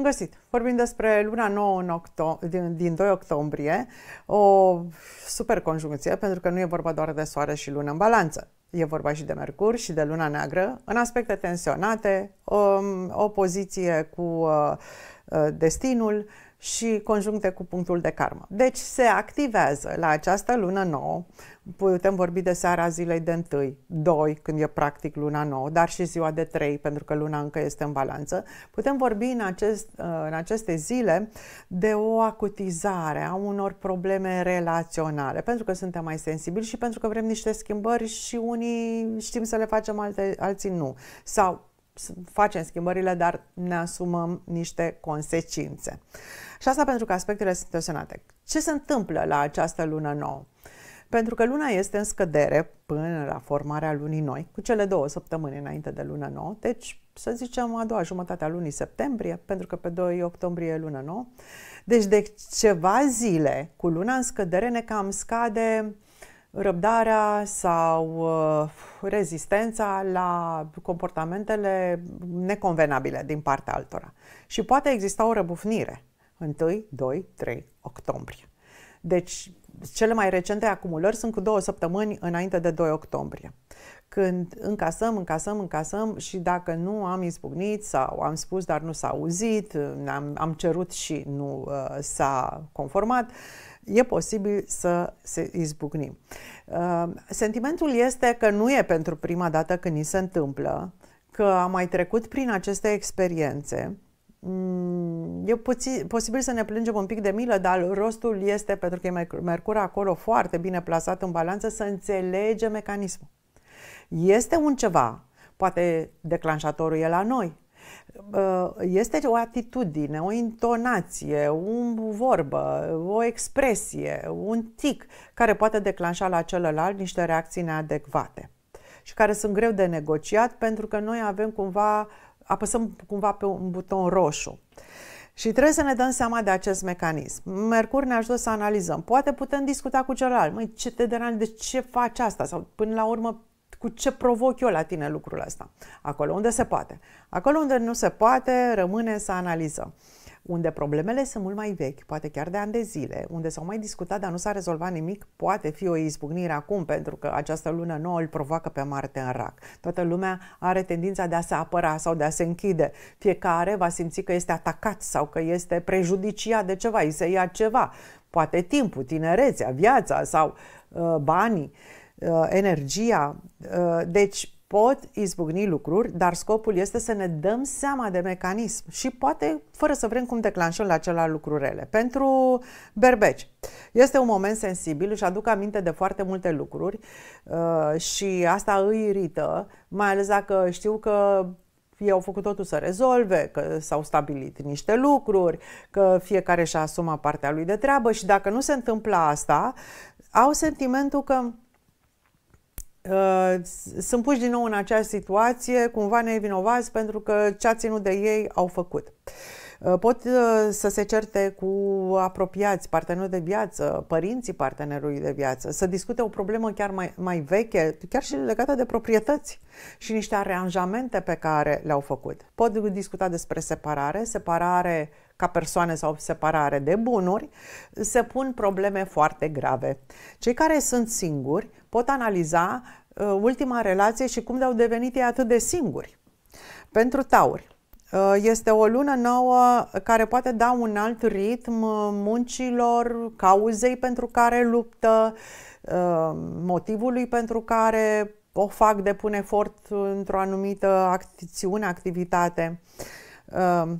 Bun găsit! Vorbim despre luna 9 în octo- din, din 2 octombrie, o super conjuncție, pentru că nu e vorba doar de soare și lună în balanță. E vorba și de Mercur și de luna neagră, în aspecte tensionate, o, um, o poziție cu uh, uh destinul, și conjuncte cu punctul de karmă. Deci se activează la această lună nouă, putem vorbi de seara zilei de 1, 2, când e practic luna nouă, dar și ziua de 3, pentru că luna încă este în balanță, putem vorbi în, acest, uh, în aceste zile de o acutizare a unor probleme relaționale, pentru că suntem mai sensibili și pentru că vrem niște schimbări și unii știm să le facem, alte, alții nu. Sau facem schimbările, dar ne asumăm niște consecințe. Și asta pentru că aspectele sunt tensionate. Ce se întâmplă la această lună nouă? Pentru că luna este în scădere până la formarea lunii noi, cu cele două săptămâni înainte de luna nouă, deci să zicem a doua jumătate a lunii septembrie, pentru că pe 2 octombrie e luna nouă. Deci de ceva zile cu luna în scădere ne cam scade uh, răbdarea sau uh, rezistența la comportamentele neconvenabile din partea altora. Și poate exista o răbufnire. 1, 2, 3 octombrie. Deci, cele mai recente acumulări sunt cu două săptămâni înainte de 2 octombrie. Când încasăm, încasăm, încasăm și dacă nu am izbucnit sau am spus, dar nu s-a auzit, am, am cerut și nu uh, s-a conformat, e posibil să se izbucnim. Ehm, sentimentul este că nu e pentru prima dată când ni se întâmplă, că am mai trecut prin aceste experiențe. Mm, e puțin, posibil să ne plângem un pic de milă, dar rostul este, pentru că e Mercur acolo foarte bine plasat în balanță, să înțelege mecanismul. Este un ceva, poate declanșatorul e la noi, Uh, este o atitudine, o intonație, o vorbă, o expresie, un tic care poate declanșa la celălalt niște reacții neadecvate și care sunt greu de negociat pentru că noi avem cumva, apăsăm cumva pe un buton roșu. Și trebuie să ne dăm seama de acest mecanism. Mercur ne ajută să analizăm. Poate putem discuta cu celălalt. Măi, ce te deranjează? De ce faci asta? Sau până la urmă, cu ce provoc eu la tine lucrul ăsta. Acolo unde se poate. Acolo unde nu se poate, rămâne să analizăm. Unde problemele sunt mult mai vechi, poate chiar de ani de zile, unde s-au mai discutat, dar nu s-a rezolvat nimic, poate fi o izbucnire acum, pentru că această lună nouă îl provoacă pe Marte în rac. Toată lumea are tendința de a se apăra sau de a se închide. Fiecare va simți că este atacat sau că este prejudiciat de ceva, îi se ia ceva. Poate timpul, tinerețea, viața sau uh, banii. Uh, Uh, energia. Uh, deci pot izbucni lucruri, dar scopul este să ne dăm seama de mecanism și poate fără să vrem cum declanșăm la acela lucrurile. Pentru berbeci este un moment sensibil, își aduc aminte de foarte multe lucruri uh, și asta îi irită, mai ales dacă știu că fie au făcut totul să rezolve, că s-au stabilit niște lucruri, că fiecare și-a asumat partea lui de treabă și dacă nu se întâmplă asta, au sentimentul că Uh, sunt puși din nou în acea situație, cumva nevinovați pentru că ce a ținut de ei au făcut. Uh, Uh, pot uh, să se certe cu apropiați, partenerul de viață, părinții partenerului de viață, să discute o problemă chiar mai, mai veche, chiar și legată de proprietăți și niște aranjamente pe care le-au făcut. Pot discuta despre separare, separare ca persoane sau separare de bunuri, se pun probleme foarte grave. Cei care sunt singuri pot analiza uh, ultima relație și cum de-au devenit ei atât de singuri. Pentru tauri, Uh, este o lună nouă care poate da un alt ritm muncilor, cauzei pentru care luptă, uh, motivului pentru care o fac, depun efort într-o anumită acțiune, activitate. Uh,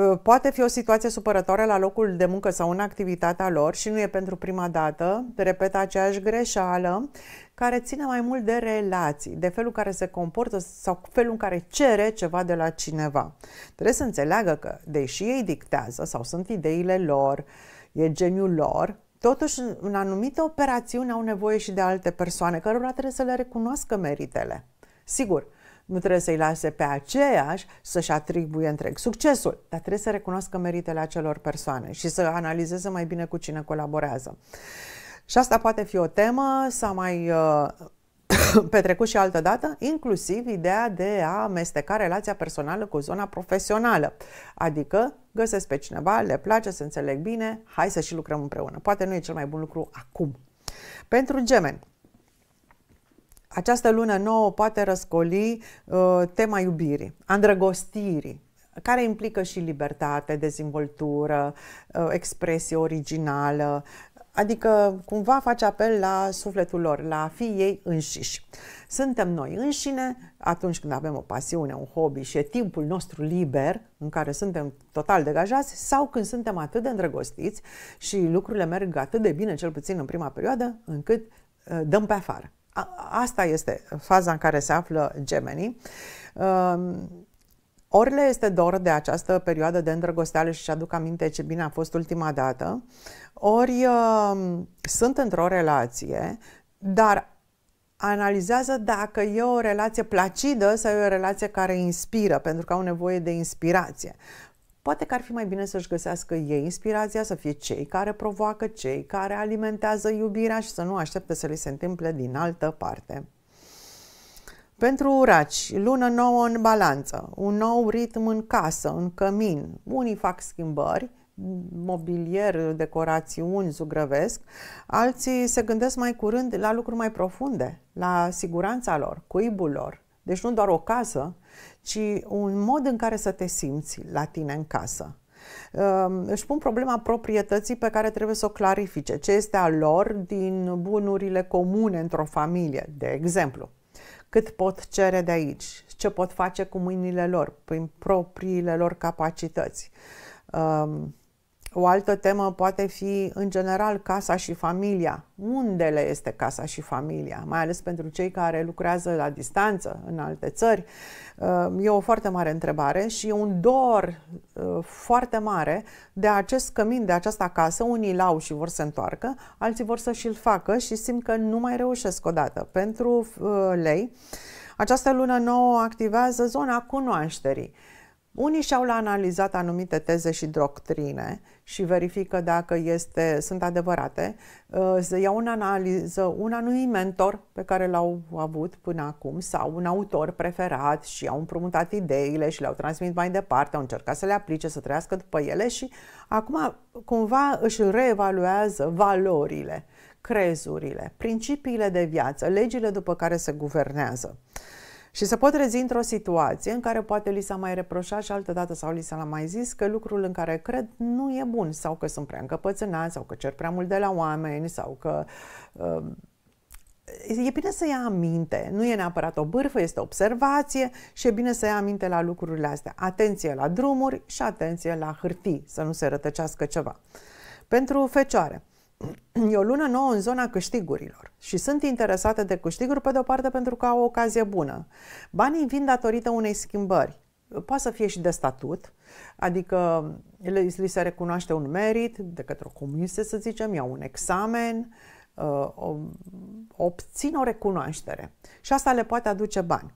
Ă, poate fi o situație supărătoare la locul de muncă sau în activitatea lor și nu e pentru prima dată, repet aceeași greșeală, care ține mai mult de relații, de felul care se comportă sau felul în care cere ceva de la cineva. Trebuie să înțeleagă că, deși ei dictează sau sunt ideile lor, e geniul lor, Totuși, în anumite operațiuni au nevoie și de alte persoane, cărora trebuie să le recunoască meritele. Sigur, nu trebuie să-i lase pe aceeași să-și atribuie întreg succesul, dar trebuie să recunoască meritele acelor persoane și să analizeze mai bine cu cine colaborează. Și asta poate fi o temă, s-a mai uh, petrecut și altă dată, inclusiv ideea de a amesteca relația personală cu zona profesională. Adică găsesc pe cineva, le place, se înțeleg bine, hai să și lucrăm împreună. Poate nu e cel mai bun lucru acum. Pentru gemeni, această lună nouă poate răscoli uh, tema iubirii, îndrăgostirii, care implică și libertate, dezvoltură, uh, expresie originală, adică cumva face apel la sufletul lor, la a fi ei înșiși. Suntem noi înșine atunci când avem o pasiune, un hobby și e timpul nostru liber în care suntem total degajați sau când suntem atât de îndrăgostiți și lucrurile merg atât de bine, cel puțin în prima perioadă, încât uh, dăm pe afară asta este faza în care se află gemenii. Um, ori le este dor de această perioadă de îndrăgosteală și și-aduc aminte ce bine a fost ultima dată, ori uh, sunt într-o relație, dar analizează dacă e o relație placidă sau e o relație care inspiră, pentru că au nevoie de inspirație. Poate că ar fi mai bine să-și găsească ei inspirația, să fie cei care provoacă, cei care alimentează iubirea și să nu aștepte să li se întâmple din altă parte. Pentru uraci, lună nouă în balanță, un nou ritm în casă, în cămin. Unii fac schimbări, mobilier, decorațiuni, zugrăvesc, alții se gândesc mai curând la lucruri mai profunde, la siguranța lor, cuibul lor, deci nu doar o casă, ci un mod în care să te simți la tine în casă. Ehm, își pun problema proprietății pe care trebuie să o clarifice. Ce este a lor din bunurile comune într-o familie, de exemplu? Cât pot cere de aici? Ce pot face cu mâinile lor, prin propriile lor capacități? Ehm, o altă temă poate fi, în general, casa și familia. Unde le este casa și familia? Mai ales pentru cei care lucrează la distanță, în alte țări. Uh, e o foarte mare întrebare și un dor uh, foarte mare de acest cămin, de această casă. Unii l-au și vor să întoarcă, alții vor să și-l facă și simt că nu mai reușesc odată. Pentru uh, lei, această lună nouă activează zona cunoașterii. Unii și-au la analizat anumite teze și doctrine și verifică dacă este, sunt adevărate. Uh, se iau în analiză un anumit mentor pe care l-au avut până acum sau un autor preferat și au împrumutat ideile și le-au transmis mai departe, au încercat să le aplice, să trăiască după ele și acum cumva își reevaluează valorile, crezurile, principiile de viață, legile după care se guvernează. Și se pot rezi într-o situație în care poate li s-a mai reproșat și altă dată sau li s-a mai zis că lucrul în care cred nu e bun sau că sunt prea încăpățânați sau că cer prea mult de la oameni sau că uh, e bine să ia aminte, nu e neapărat o bârfă, este observație și e bine să ia aminte la lucrurile astea. Atenție la drumuri și atenție la hârtii, să nu se rătăcească ceva. Pentru fecioare, e o lună nouă în zona câștigurilor și sunt interesate de câștiguri pe de-o parte pentru că au o ocazie bună. Banii vin datorită unei schimbări. Poate să fie și de statut, adică li se recunoaște un merit de către o comisie, să zicem, iau un examen, uh, obțin o recunoaștere și asta le poate aduce bani.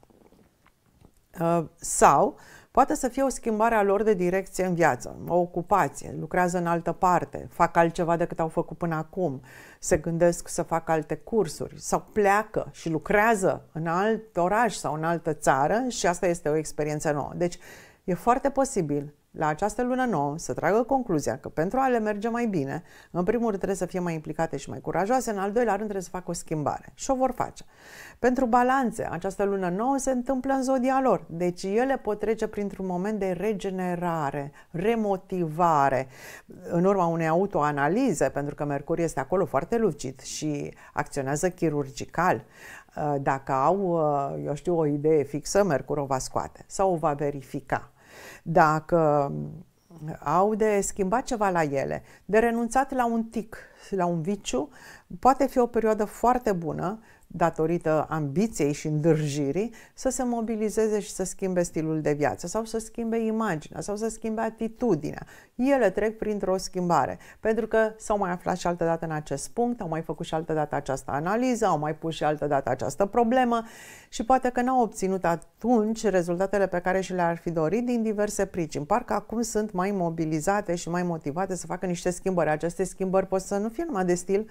Uh, sau Poate să fie o schimbare a lor de direcție în viață, o ocupație, lucrează în altă parte, fac altceva decât au făcut până acum, se gândesc să facă alte cursuri sau pleacă și lucrează în alt oraș sau în altă țară și asta este o experiență nouă. Deci e foarte posibil la această lună nouă să tragă concluzia că pentru a le merge mai bine, în primul rând trebuie să fie mai implicate și mai curajoase, în al doilea rând trebuie să facă o schimbare. Și o vor face. Pentru balanțe, această lună nouă se întâmplă în zodia lor, deci ele pot trece printr-un moment de regenerare, remotivare, în urma unei autoanalize, pentru că Mercur este acolo foarte lucid și acționează chirurgical dacă au, eu știu, o idee fixă, Mercur o va scoate sau o va verifica dacă au de schimbat ceva la ele, de renunțat la un tic, la un viciu, poate fi o perioadă foarte bună datorită ambiției și îndârjirii, să se mobilizeze și să schimbe stilul de viață sau să schimbe imaginea sau să schimbe atitudinea. Ele trec printr-o schimbare, pentru că s-au mai aflat și altă dată în acest punct, au mai făcut și altă dată această analiză, au mai pus și altă dată această problemă și poate că n-au obținut atunci rezultatele pe care și le-ar fi dorit din diverse pricini. Parcă acum sunt mai mobilizate și mai motivate să facă niște schimbări. Aceste schimbări pot să nu fie numai de stil,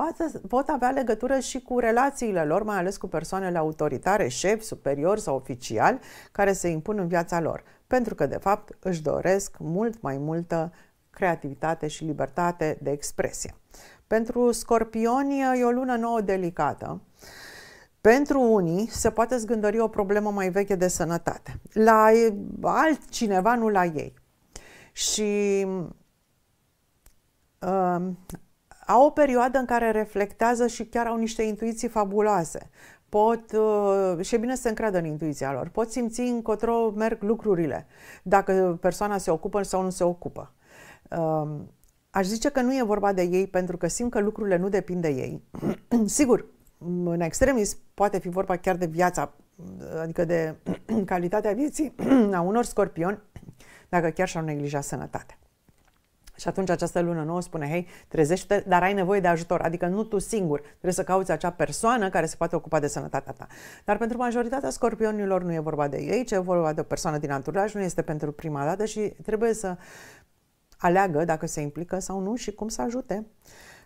poate, pot avea legătură și cu relațiile lor, mai ales cu persoanele autoritare, șefi, superiori sau oficiali, care se impun în viața lor, pentru că, de fapt, își doresc mult mai multă creativitate și libertate de expresie. Pentru scorpioni e o lună nouă delicată. Pentru unii se poate zgândări o problemă mai veche de sănătate. La altcineva, nu la ei. Și um, au o perioadă în care reflectează și chiar au niște intuiții fabuloase. Pot, uh, și e bine să se încredă în intuiția lor, pot simți încotro merg lucrurile, dacă persoana se ocupă sau nu se ocupă. Um, aș zice că nu e vorba de ei pentru că simt că lucrurile nu depind de ei. Sigur, în extremis poate fi vorba chiar de viața, adică de calitatea vieții a unor scorpioni, dacă chiar și-au neglijat sănătatea. Și atunci această lună nouă spune, hei, trezește, dar ai nevoie de ajutor, adică nu tu singur, trebuie să cauți acea persoană care se poate ocupa de sănătatea ta. Dar pentru majoritatea scorpionilor nu e vorba de ei, ci e vorba de o persoană din anturaj, nu este pentru prima dată și trebuie să aleagă dacă se implică sau nu și cum să ajute.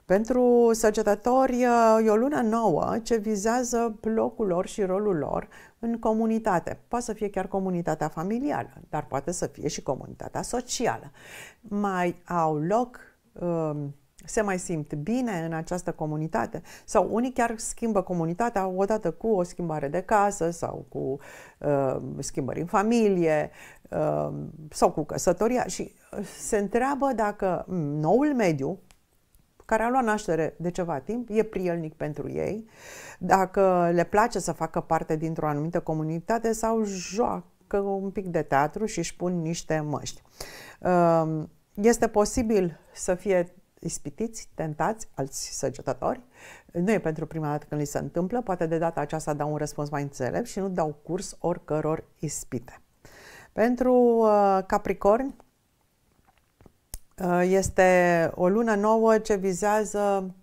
Pentru săgetători e o lună nouă ce vizează blocul lor și rolul lor, în comunitate. Poate să fie chiar comunitatea familială, dar poate să fie și comunitatea socială. Mai au loc, um, se mai simt bine în această comunitate sau unii chiar schimbă comunitatea odată cu o schimbare de casă sau cu um, schimbări în familie um, sau cu căsătoria și uh, se întreabă dacă mm, noul mediu care a luat naștere de ceva timp, e prielnic pentru ei, dacă le place să facă parte dintr-o anumită comunitate sau joacă un pic de teatru și își pun niște măști. Ehm, este posibil să fie ispitiți, tentați, alți săgetători. Nu e pentru prima dată când li se întâmplă, poate de data aceasta dau un răspuns mai înțelept și nu dau curs oricăror ispite. Pentru uh, Capricorni, Uh, este o lună nouă ce vizează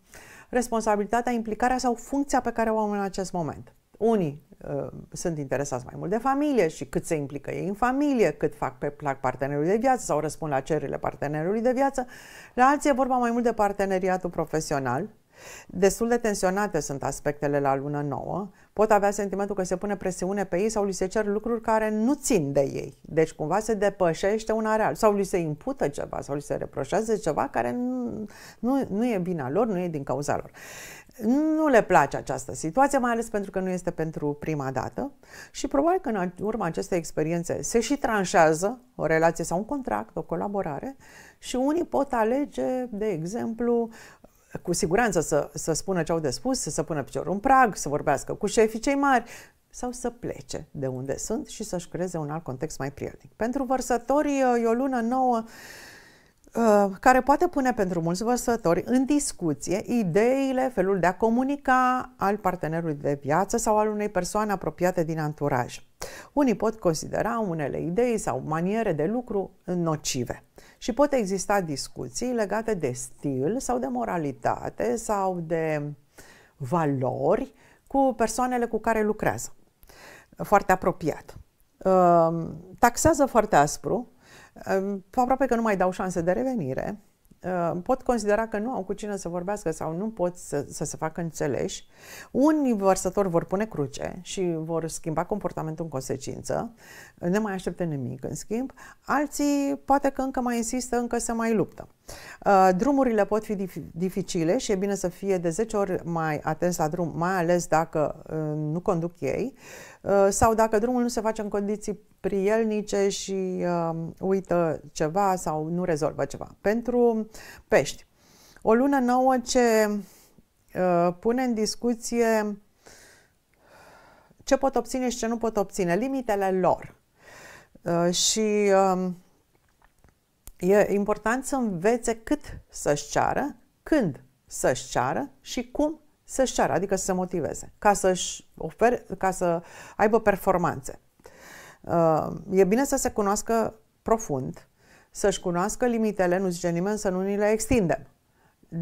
responsabilitatea, implicarea sau funcția pe care o am în acest moment. Unii uh, sunt interesați mai mult de familie și cât se implică ei în familie, cât fac pe plac partenerului de viață sau răspund la cererile partenerului de viață. La alții e vorba mai mult de parteneriatul profesional, Destul de tensionate sunt aspectele la lună nouă, pot avea sentimentul că se pune presiune pe ei sau li se cer lucruri care nu țin de ei. Deci cumva se depășește un areal sau li se impută ceva sau li se reproșează ceva care nu, nu, nu e bina lor, nu e din cauza lor. Nu le place această situație, mai ales pentru că nu este pentru prima dată și probabil că în urma acestei experiențe se și tranșează o relație sau un contract, o colaborare și unii pot alege, de exemplu, cu siguranță să, să spună ce au de spus, să pună piciorul în prag, să vorbească cu șefii cei mari sau să plece de unde sunt și să-și creeze un alt context mai prielnic. Pentru vărsătorii uh, e o lună nouă Uh, care poate pune pentru mulți văsători în discuție ideile, felul de a comunica al partenerului de viață sau al unei persoane apropiate din anturaj. Unii pot considera unele idei sau maniere de lucru nocive și pot exista discuții legate de stil sau de moralitate sau de valori cu persoanele cu care lucrează. Foarte apropiat. Uh, taxează foarte aspru Ehm, aproape că nu mai dau șanse de revenire, ehm, pot considera că nu au cu cine să vorbească sau nu pot să, să se facă înțeleși, unii vărsători vor pune cruce și vor schimba comportamentul în consecință, ne mai aștepte nimic în schimb, alții poate că încă mai insistă, încă se mai luptă. Ehm, drumurile pot fi dif- dificile și e bine să fie de 10 ori mai atenți la drum, mai ales dacă nu conduc ei sau dacă drumul nu se face în condiții prielnice și uh, uită ceva sau nu rezolvă ceva. Pentru pești, o lună nouă ce uh, pune în discuție ce pot obține și ce nu pot obține, limitele lor. Uh, și uh, e important să învețe cât să-și ceară, când să-și ceară și cum să-și ceară, adică să se motiveze, ca să-și ofer, ca să aibă performanțe. Uh, e bine să se cunoască profund, să-și cunoască limitele, nu zice nimeni să nu ni le extindem.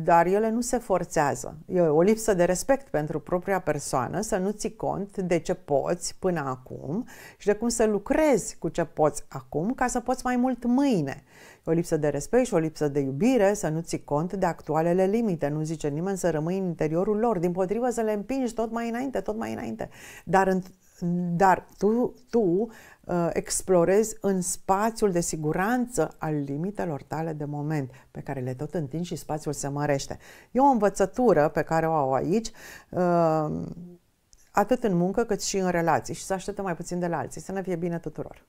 Dar ele nu se forțează. E o lipsă de respect pentru propria persoană să nu ți cont de ce poți până acum și de cum să lucrezi cu ce poți acum ca să poți mai mult mâine. E o lipsă de respect și o lipsă de iubire să nu ți cont de actualele limite. Nu zice nimeni să rămâi în interiorul lor, din potrivă să le împingi tot mai înainte, tot mai înainte. Dar dar tu, tu uh, explorezi în spațiul de siguranță al limitelor tale de moment, pe care le tot întinzi și spațiul se mărește. E o învățătură pe care o au aici, uh, atât în muncă cât și în relații și să aștepte mai puțin de la alții, să ne fie bine tuturor.